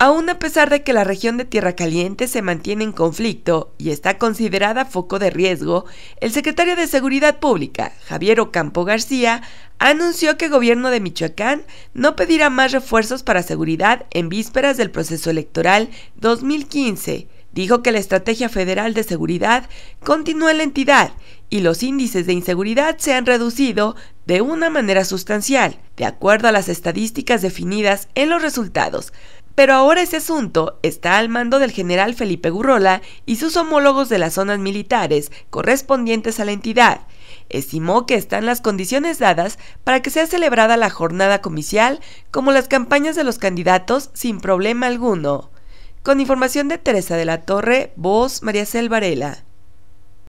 Aún a pesar de que la región de Tierra Caliente se mantiene en conflicto y está considerada foco de riesgo, el secretario de Seguridad Pública, Javier Ocampo García, anunció que el gobierno de Michoacán no pedirá más refuerzos para seguridad en vísperas del proceso electoral 2015. Dijo que la Estrategia Federal de Seguridad continúa en la entidad y los índices de inseguridad se han reducido de una manera sustancial, de acuerdo a las estadísticas definidas en los resultados. Pero ahora ese asunto está al mando del general Felipe Gurrola y sus homólogos de las zonas militares correspondientes a la entidad. Estimó que están las condiciones dadas para que sea celebrada la jornada comicial como las campañas de los candidatos sin problema alguno. Con información de Teresa de la Torre, voz María Cel